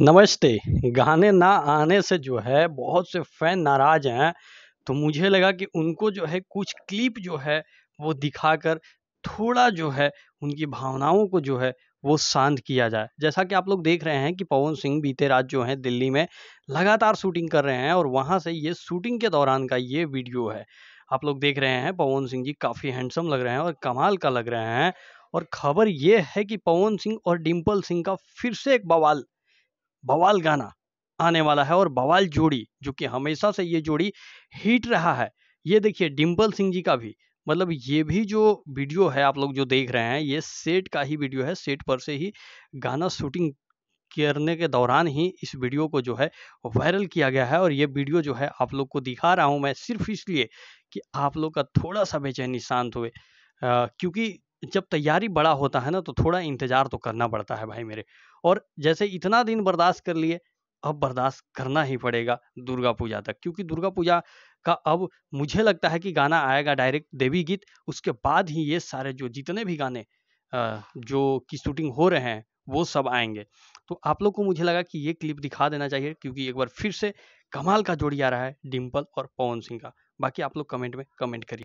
नमस्ते गाने ना आने से जो है बहुत से फैन नाराज हैं तो मुझे लगा कि उनको जो है कुछ क्लिप जो है वो दिखाकर थोड़ा जो है उनकी भावनाओं को जो है वो शांत किया जाए जैसा कि आप लोग देख रहे हैं कि पवन सिंह बीते रात जो हैं दिल्ली में लगातार शूटिंग कर रहे हैं और वहाँ से ये शूटिंग के दौरान का ये वीडियो है आप लोग देख रहे हैं पवन सिंह जी काफ़ी हैंडसम लग रहे हैं और कमाल का लग रहे हैं और खबर ये है कि पवन सिंह और डिम्पल सिंह का फिर से एक बवाल बवाल गाना आने वाला है और बवाल जोड़ी जो कि हमेशा से ये जोड़ी हिट रहा है ये देखिए डिम्पल सिंह जी का भी मतलब ये भी जो वीडियो है आप लोग जो देख रहे हैं ये सेट का ही वीडियो है सेट पर से ही गाना शूटिंग करने के दौरान ही इस वीडियो को जो है वायरल किया गया है और ये वीडियो जो है आप लोग को दिखा रहा हूँ मैं सिर्फ इसलिए कि आप लोग का थोड़ा सा बेचैनी शांत हुए क्योंकि जब तैयारी बड़ा होता है ना तो थोड़ा इंतज़ार तो करना पड़ता है भाई मेरे और जैसे इतना दिन बर्दाश्त कर लिए अब बर्दाश्त करना ही पड़ेगा दुर्गा पूजा तक क्योंकि दुर्गा पूजा का अब मुझे लगता है कि गाना आएगा डायरेक्ट देवी गीत उसके बाद ही ये सारे जो जितने भी गाने जो की शूटिंग हो रहे हैं वो सब आएंगे तो आप लोग को मुझे लगा कि ये क्लिप दिखा देना चाहिए क्योंकि एक बार फिर से कमाल का जोड़ी आ रहा है डिम्पल और पवन सिंह का बाकी आप लोग कमेंट में कमेंट करिए